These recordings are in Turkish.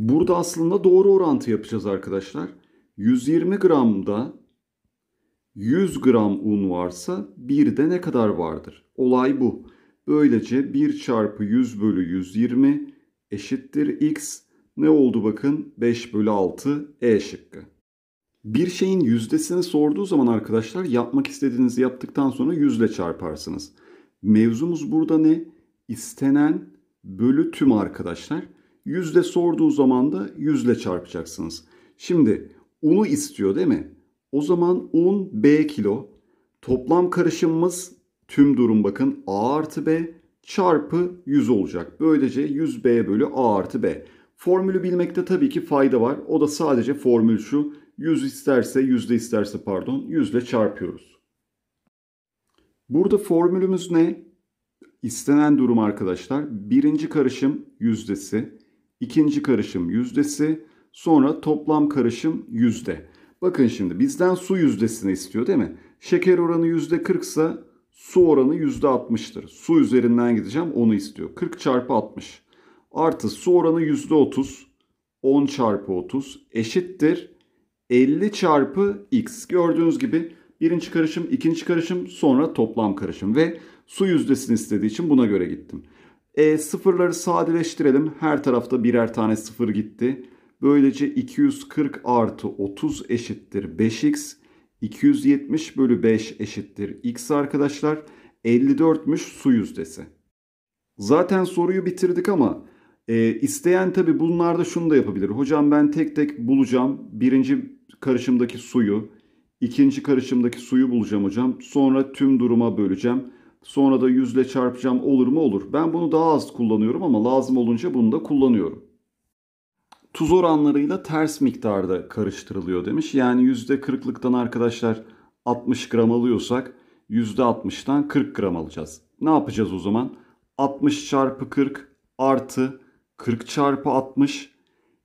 Burada aslında doğru orantı yapacağız arkadaşlar. 120 gramda 100 gram un varsa 1'de ne kadar vardır? Olay bu. Böylece 1 çarpı 100 bölü 120 eşittir x. Ne oldu bakın? 5 bölü 6 e şıkkı. Bir şeyin yüzdesini sorduğu zaman arkadaşlar yapmak istediğinizi yaptıktan sonra yüzle çarparsınız. Mevzumuz burada ne? İstenen bölü tüm arkadaşlar. Yüzde sorduğu zaman da yüzle çarpacaksınız. Şimdi unu istiyor değil mi? O zaman un B kilo. Toplam karışımımız tüm durum bakın A artı B çarpı 100 olacak. Böylece 100B bölü A artı B. Formülü bilmekte tabii ki fayda var. O da sadece formül şu. 100 isterse, yüzde isterse pardon, yüzle çarpıyoruz. Burada formülümüz ne? İstenen durum arkadaşlar. Birinci karışım yüzdesi ikinci karışım yüzdesi, sonra toplam karışım yüzde. Bakın şimdi bizden su yüzdesini istiyor değil mi? Şeker oranı yüzde 40 ise su oranı yüzde 60'tır. Su üzerinden gideceğim onu istiyor. 40 çarpı 60 artı su oranı yüzde 30 10 çarpı 30 eşittir 50 çarpı x. Gördüğünüz gibi birinci karışım, ikinci karışım, sonra toplam karışım ve su yüzdesini istediği için buna göre gittim. E, sıfırları sadeleştirelim. Her tarafta birer tane sıfır gitti. Böylece 240 artı 30 eşittir 5x. 270 bölü 5 eşittir x arkadaşlar. 54'müş su yüzdesi. Zaten soruyu bitirdik ama e, isteyen tabi bunlarda şunu da yapabilir. Hocam ben tek tek bulacağım. Birinci karışımdaki suyu, ikinci karışımdaki suyu bulacağım hocam. Sonra tüm duruma böleceğim. Sonra da yüzle çarpacağım olur mu olur. Ben bunu daha az kullanıyorum ama lazım olunca bunu da kullanıyorum. Tuz oranlarıyla ters miktarda karıştırılıyor demiş. Yani %40'lıktan arkadaşlar 60 gram alıyorsak %60'tan 40 gram alacağız. Ne yapacağız o zaman? 60 çarpı 40 artı 40 çarpı 60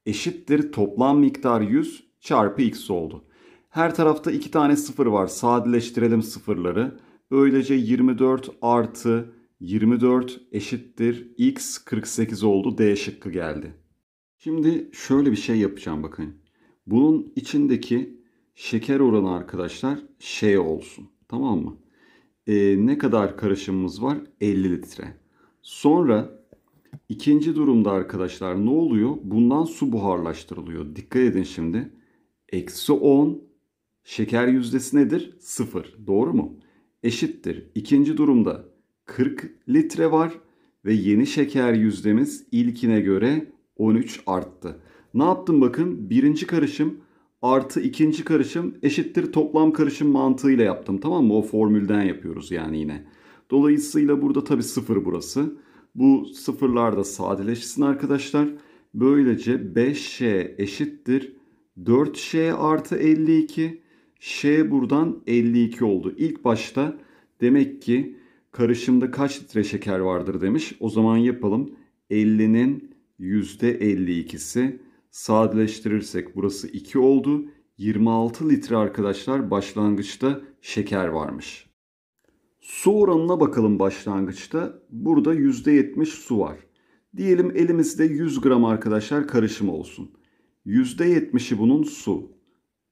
eşittir toplam miktar 100 çarpı x oldu. Her tarafta iki tane sıfır var. Sadeleştirelim sıfırları. Böylece 24 artı 24 eşittir x 48 oldu. D şıkkı geldi. Şimdi şöyle bir şey yapacağım bakın. Bunun içindeki şeker oranı arkadaşlar şey olsun. Tamam mı? Ee, ne kadar karışımımız var? 50 litre. Sonra ikinci durumda arkadaşlar ne oluyor? Bundan su buharlaştırılıyor. Dikkat edin şimdi. Eksi 10 şeker yüzdesi nedir? 0. Doğru mu? eşittir. İkinci durumda 40 litre var ve yeni şeker yüzdemiz ilkine göre 13 arttı. Ne yaptım bakın birinci karışım artı ikinci karışım eşittir toplam karışım mantığıyla yaptım tamam mı? O formülden yapıyoruz yani yine. Dolayısıyla burada tabii sıfır burası. Bu sıfırlar da sadeleşsin arkadaşlar. Böylece 5y eşittir 4y artı 52 Ş buradan 52 oldu. İlk başta demek ki karışımda kaç litre şeker vardır demiş. O zaman yapalım. 50'nin %52'si sadeleştirirsek burası 2 oldu. 26 litre arkadaşlar başlangıçta şeker varmış. Su oranına bakalım başlangıçta. Burada %70 su var. Diyelim elimizde 100 gram arkadaşlar karışım olsun. %70'i bunun su.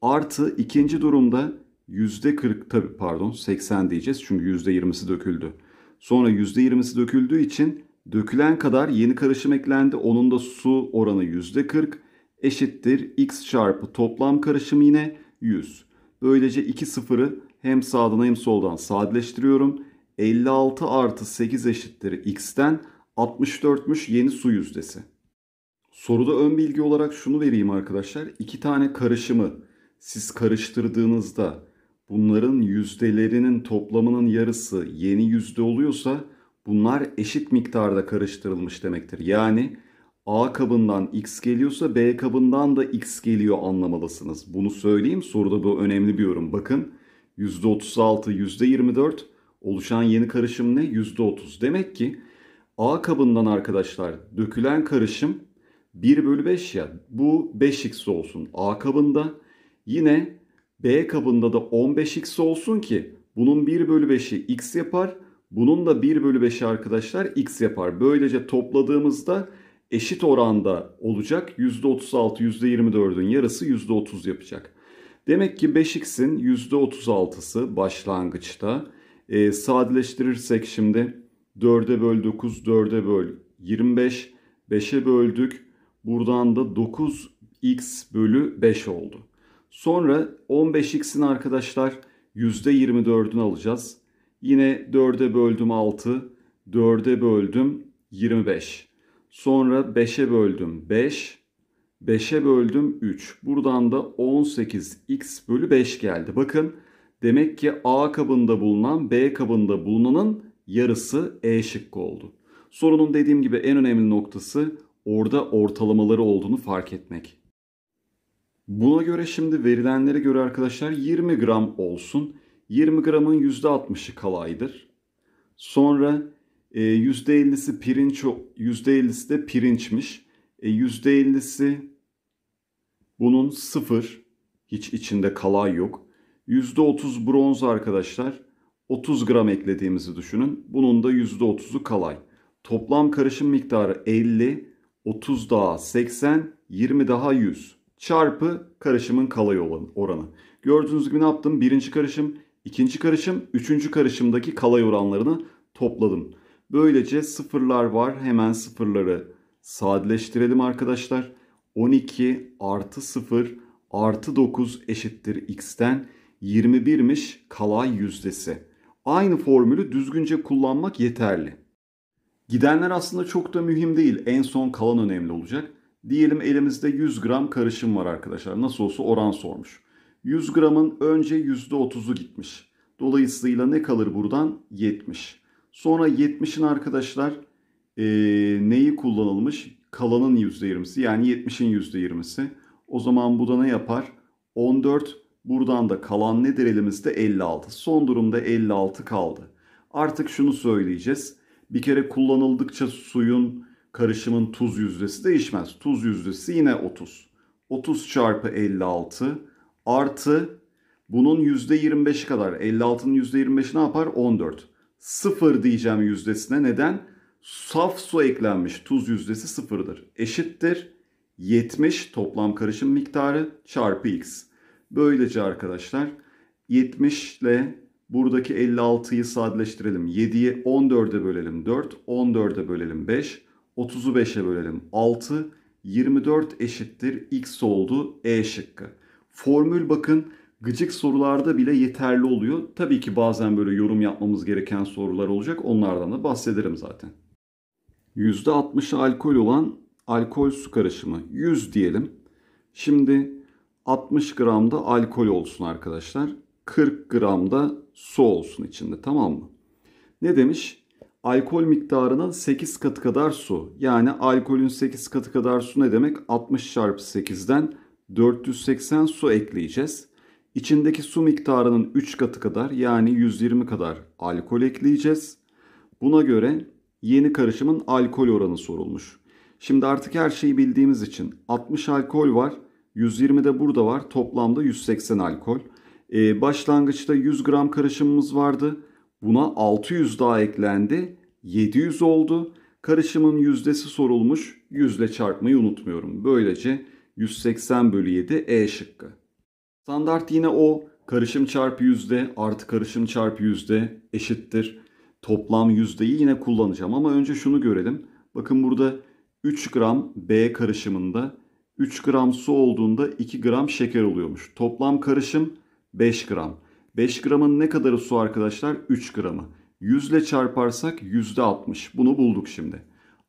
Artı ikinci durumda yüzde %40 tabi pardon 80 diyeceğiz çünkü yüzde %20'si döküldü. Sonra yüzde %20'si döküldüğü için dökülen kadar yeni karışım eklendi. Onun da su oranı yüzde %40 eşittir x çarpı toplam karışım yine 100. Böylece iki sıfırı hem sağdan hem soldan sadeleştiriyorum. 56 artı 8 eşittir x'ten 64'müş yeni su yüzdesi. Soruda ön bilgi olarak şunu vereyim arkadaşlar. İki tane karışımı siz karıştırdığınızda bunların yüzdelerinin toplamının yarısı yeni yüzde oluyorsa bunlar eşit miktarda karıştırılmış demektir. Yani A kabından X geliyorsa B kabından da X geliyor anlamalısınız. Bunu söyleyeyim soruda bu önemli bir yorum. Bakın %36, %24 oluşan yeni karışım ne? %30. Demek ki A kabından arkadaşlar dökülen karışım 1 bölü 5 ya bu 5x olsun A kabında. Yine B kabında da 15x olsun ki bunun 1 bölü 5'i x yapar. Bunun da 1 bölü 5'i arkadaşlar x yapar. Böylece topladığımızda eşit oranda olacak. %36, %24'ün yarısı %30 yapacak. Demek ki 5x'in %36'sı başlangıçta. E, sadeleştirirsek şimdi 4'e böl 9, 4'e böl 25, 5'e böldük. Buradan da 9x bölü 5 oldu. Sonra 15x'in arkadaşlar %24'ünü alacağız. Yine 4'e böldüm 6, 4'e böldüm 25. Sonra 5'e böldüm 5, 5'e böldüm 3. Buradan da 18x bölü 5 geldi. Bakın demek ki A kabında bulunan B kabında bulunanın yarısı E şıkkı oldu. Sorunun dediğim gibi en önemli noktası orada ortalamaları olduğunu fark etmek. Buna göre şimdi verilenlere göre arkadaşlar 20 gram olsun. 20 gramın %60'ı kalaydır. Sonra e, %50'si pirinç, %50'si de pirinçmiş. E, %50'si bunun sıfır. Hiç içinde kalay yok. %30 bronz arkadaşlar. 30 gram eklediğimizi düşünün. Bunun da %30'u kalay. Toplam karışım miktarı 50, 30 daha 80, 20 daha 100 çarpı karışımın kalay oranı. Gördüğünüz gibi ne yaptım? Birinci karışım, ikinci karışım, üçüncü karışımdaki kalay oranlarını topladım. Böylece sıfırlar var. Hemen sıfırları sadeleştirelim arkadaşlar. 12 artı 0 artı 9 eşittir x'ten 21'miş kalay yüzdesi. Aynı formülü düzgünce kullanmak yeterli. Gidenler aslında çok da mühim değil. En son kalan önemli olacak. Diyelim elimizde 100 gram karışım var arkadaşlar. Nasıl olsa oran sormuş. 100 gramın önce %30'u gitmiş. Dolayısıyla ne kalır buradan? 70. Sonra 70'in arkadaşlar e, neyi kullanılmış? Kalanın %20'si yani 70'in %20'si. O zaman bu da ne yapar? 14. Buradan da kalan nedir elimizde? 56. Son durumda 56 kaldı. Artık şunu söyleyeceğiz. Bir kere kullanıldıkça suyun karışımın tuz yüzdesi değişmez. Tuz yüzdesi yine 30. 30 çarpı 56 artı bunun %25'i kadar. 56'nın %25'i ne yapar? 14. 0 diyeceğim yüzdesine. Neden? Saf su eklenmiş tuz yüzdesi sıfırdır. Eşittir 70 toplam karışım miktarı çarpı x. Böylece arkadaşlar 70 ile buradaki 56'yı sadeleştirelim. 7'yi 14'e bölelim 4, 14'e bölelim 5. 30'u 5'e bölelim. 6 24 eşittir x oldu E şıkkı. Formül bakın gıcık sorularda bile yeterli oluyor. Tabii ki bazen böyle yorum yapmamız gereken sorular olacak. Onlardan da bahsederim zaten. %60'ı alkol olan alkol su karışımı 100 diyelim. Şimdi 60 gramda alkol olsun arkadaşlar. 40 gramda su olsun içinde tamam mı? Ne demiş? alkol miktarının 8 katı kadar su. Yani alkolün 8 katı kadar su ne demek? 60 çarpı 8'den 480 su ekleyeceğiz. İçindeki su miktarının 3 katı kadar yani 120 kadar alkol ekleyeceğiz. Buna göre yeni karışımın alkol oranı sorulmuş. Şimdi artık her şeyi bildiğimiz için 60 alkol var, 120 de burada var. Toplamda 180 alkol. Ee, başlangıçta 100 gram karışımımız vardı. Buna 600 daha eklendi. 700 oldu. Karışımın yüzdesi sorulmuş. Yüzle çarpmayı unutmuyorum. Böylece 180 bölü 7 E şıkkı. Standart yine o karışım çarpı yüzde artı karışım çarpı yüzde eşittir. Toplam yüzdeyi yine kullanacağım ama önce şunu görelim. Bakın burada 3 gram B karışımında 3 gram su olduğunda 2 gram şeker oluyormuş. Toplam karışım 5 gram. 5 gramın ne kadarı su arkadaşlar? 3 gramı. 100 ile çarparsak %60. Bunu bulduk şimdi.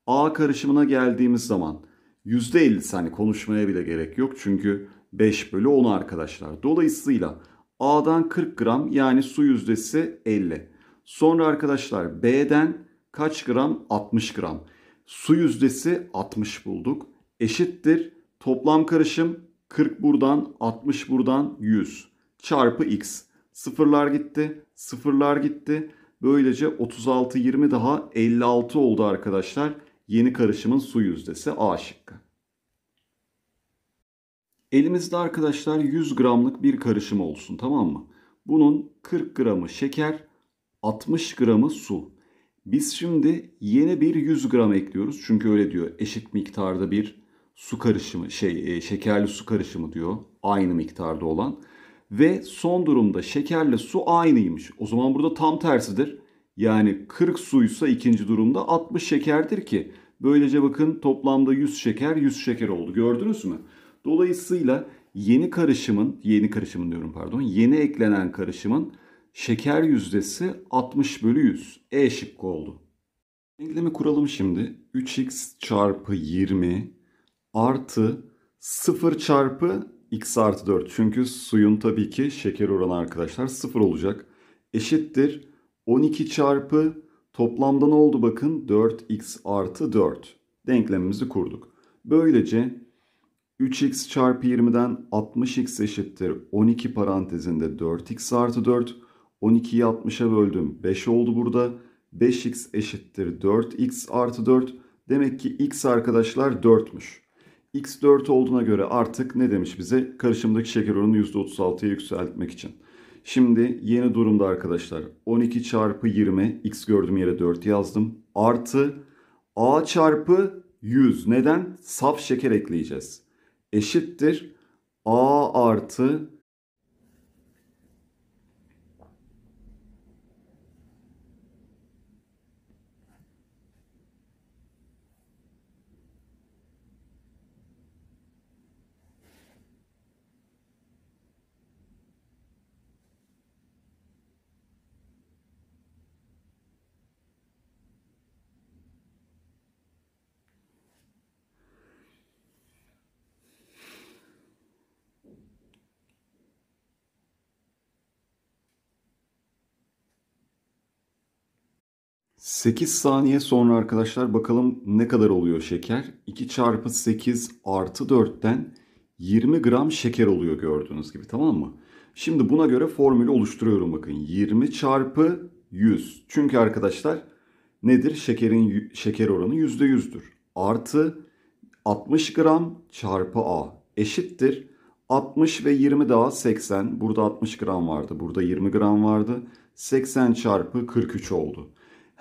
A karışımına geldiğimiz zaman %50 hani konuşmaya bile gerek yok. Çünkü 5 bölü 10 arkadaşlar. Dolayısıyla A'dan 40 gram yani su yüzdesi 50. Sonra arkadaşlar B'den kaç gram? 60 gram. Su yüzdesi 60 bulduk. Eşittir toplam karışım 40 buradan 60 buradan 100 çarpı x. Sıfırlar gitti. Sıfırlar gitti. Böylece 36-20 daha 56 oldu arkadaşlar. Yeni karışımın su yüzdesi A şıkkı. Elimizde arkadaşlar 100 gramlık bir karışım olsun tamam mı? Bunun 40 gramı şeker, 60 gramı su. Biz şimdi yeni bir 100 gram ekliyoruz. Çünkü öyle diyor. Eşit miktarda bir su karışımı, şey, e, şekerli su karışımı diyor. Aynı miktarda olan ve son durumda şekerle su aynıymış. O zaman burada tam tersidir. Yani 40 suysa ikinci durumda 60 şekerdir ki böylece bakın toplamda 100 şeker 100 şeker oldu. Gördünüz mü? Dolayısıyla yeni karışımın yeni karışımın diyorum pardon yeni eklenen karışımın şeker yüzdesi 60 bölü 100 E şıkkı oldu. Denklemi kuralım şimdi. 3x çarpı 20 artı 0 çarpı x artı 4. Çünkü suyun tabii ki şeker oranı arkadaşlar 0 olacak. Eşittir 12 çarpı toplamda ne oldu bakın 4x artı 4. Denklemimizi kurduk. Böylece 3x çarpı 20'den 60x eşittir 12 parantezinde 4x artı 4. 12'yi 60'a böldüm 5 oldu burada. 5x eşittir 4x artı 4. Demek ki x arkadaşlar 4'müş. X4 olduğuna göre artık ne demiş bize? Karışımdaki şeker oranı %36'ya yükseltmek için. Şimdi yeni durumda arkadaşlar 12 çarpı 20 x gördüğüm yere 4 yazdım. Artı a çarpı 100 neden? Saf şeker ekleyeceğiz. Eşittir a artı 8 saniye sonra arkadaşlar bakalım ne kadar oluyor şeker. 2 çarpı 8 artı 4'ten 20 gram şeker oluyor gördüğünüz gibi tamam mı? Şimdi buna göre formülü oluşturuyorum bakın. 20 çarpı 100. Çünkü arkadaşlar nedir? Şekerin şeker oranı %100'dür. Artı 60 gram çarpı A eşittir. 60 ve 20 daha 80. Burada 60 gram vardı. Burada 20 gram vardı. 80 çarpı 43 oldu.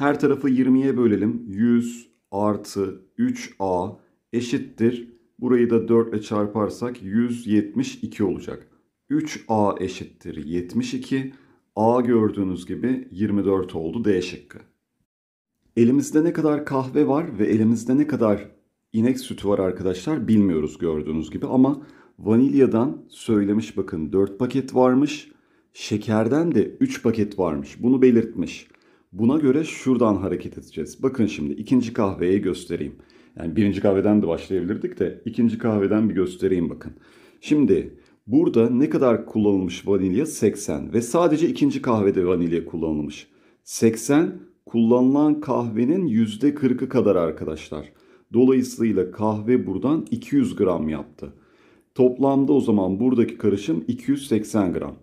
Her tarafı 20'ye bölelim. 100 artı 3a eşittir. Burayı da 4 ile çarparsak 172 olacak. 3a eşittir 72. a gördüğünüz gibi 24 oldu D şıkkı. Elimizde ne kadar kahve var ve elimizde ne kadar inek sütü var arkadaşlar bilmiyoruz gördüğünüz gibi ama vanilyadan söylemiş bakın 4 paket varmış. Şekerden de 3 paket varmış. Bunu belirtmiş. Buna göre şuradan hareket edeceğiz. Bakın şimdi ikinci kahveyi göstereyim. Yani birinci kahveden de başlayabilirdik de ikinci kahveden bir göstereyim bakın. Şimdi burada ne kadar kullanılmış vanilya? 80 ve sadece ikinci kahvede vanilya kullanılmış. 80 kullanılan kahvenin %40'ı kadar arkadaşlar. Dolayısıyla kahve buradan 200 gram yaptı. Toplamda o zaman buradaki karışım 280 gram.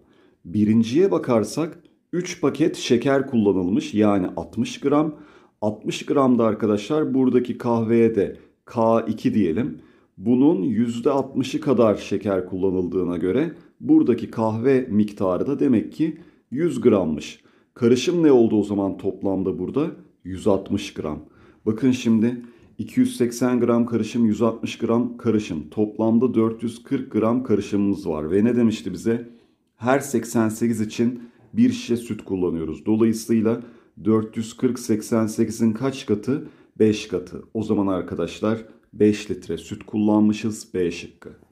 Birinciye bakarsak 3 paket şeker kullanılmış yani 60 gram. 60 gram da arkadaşlar buradaki kahveye de K2 diyelim. Bunun %60'ı kadar şeker kullanıldığına göre buradaki kahve miktarı da demek ki 100 grammış. Karışım ne oldu o zaman toplamda burada? 160 gram. Bakın şimdi 280 gram karışım 160 gram karışım. Toplamda 440 gram karışımımız var. Ve ne demişti bize? Her 88 için bir şişe süt kullanıyoruz. Dolayısıyla 440-88'in kaç katı? 5 katı. O zaman arkadaşlar 5 litre süt kullanmışız B şıkkı.